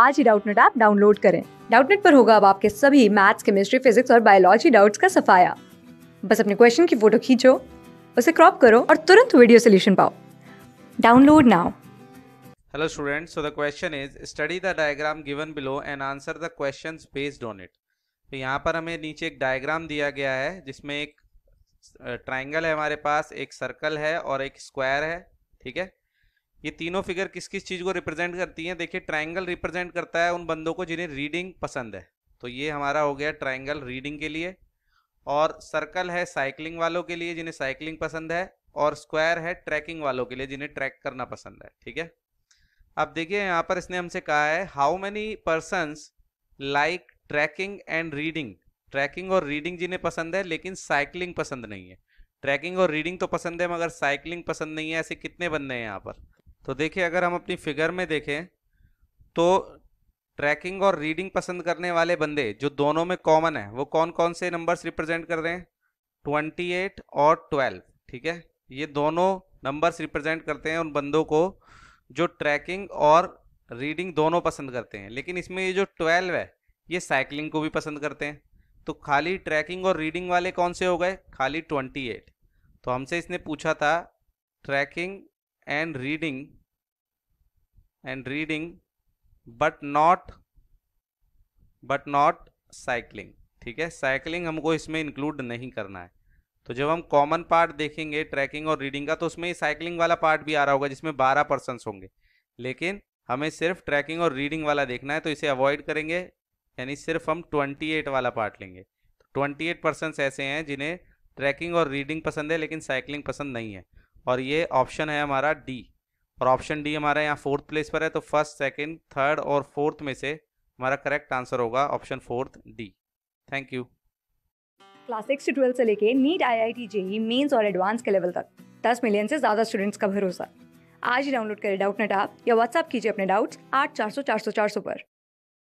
आज ही Doubtnut app download करें डाउटनेट पर होगा अब आपके सभी मैथ्स केमिस्ट्री फिजिक्स और बायोलॉजी डाउट्स का सफाया बस अपने क्वेश्चन की फोटो खींचो उसे क्रॉप करो और तुरंत वीडियो सोल्यूशन पाओ download now hello students, so the question is study the diagram given below and answer the question based on it तो यहाँ पर हमें नीचे एक डायग्राम दिया गया है जिसमें एक ट्राइंगल है हमारे पास एक सर्कल है और एक स्क्वायर है ठीक है ये तीनों फिगर किस किस चीज़ को रिप्रेजेंट करती हैं देखिए ट्रायंगल रिप्रेजेंट करता है उन बंदों को जिन्हें रीडिंग पसंद है तो ये हमारा हो गया ट्रायंगल रीडिंग के लिए और सर्कल है साइकिलिंग वालों के लिए जिन्हें साइकिलिंग पसंद है और स्क्वायर है ट्रैकिंग वालों के लिए जिन्हें ट्रैक करना पसंद है ठीक है अब देखिए यहाँ पर इसने हमसे कहा है how many persons like trekking and reading trekking और रीडिंग जिन्हें पसंद है लेकिन साइकिलिंग पसंद नहीं है ट्रैकिंग और रीडिंग तो पसंद है मगर साइकिलिंग पसंद नहीं है ऐसे कितने बंदे हैं यहाँ पर तो देखिए अगर हम अपनी फिगर में देखें तो ट्रैकिंग और रीडिंग पसंद करने वाले बंदे जो दोनों में कॉमन है वो कौन कौन से नंबर्स रिप्रेजेंट कर रहे हैं 28 और 12 ठीक है ये दोनों नंबर्स रिप्रेजेंट करते हैं उन बंदों को जो ट्रैकिंग और रीडिंग दोनों पसंद करते हैं लेकिन इसमें ये जो 12 है ये साइकिलिंग को भी पसंद करते हैं तो खाली ट्रैकिंग और रीडिंग वाले कौन से हो गए खाली एट तो हमसे इसने पूछा था trekking and reading and reading but not but not cycling ठीक है साइकिलिंग हमको इसमें इंक्लूड नहीं करना है तो जब हम कॉमन पार्ट देखेंगे ट्रैकिंग और रीडिंग का तो उसमें साइकिलिंग वाला पार्ट भी आ रहा होगा जिसमें बारह पर्सन होंगे लेकिन हमें सिर्फ ट्रैकिंग और रीडिंग वाला देखना है तो इसे अवॉइड करेंगे यानी सिर्फ हम ट्वेंटी एट वाला पार्ट लेंगे ट्वेंटी एट पर्सन ऐसे हैं जिन्हें ट्रैकिंग और रीडिंग पसंद है लेकिन साइकिलिंग पसंद नहीं है और ये ऑप्शन है हमारा डी और ऑप्शन डी हमारा यहाँ फोर्थ प्लेस पर है तो फर्स्ट सेकेंड थर्ड और फोर्थ में से हमारा करेक्ट आंसर होगा option fourth D thank you class six से ट्वेल्थ से लेके NEET I I T JEE mains और एडवांस के लेवल तक दस मिलियन से ज़्यादा स्टूडेंट्स का भरोसा आज ही डाउनलोड करें डाउट नेट आप या व्हाट्सअप कीजिए अपने डाउट्स आठ चार सौ चार सौ चार सौ पर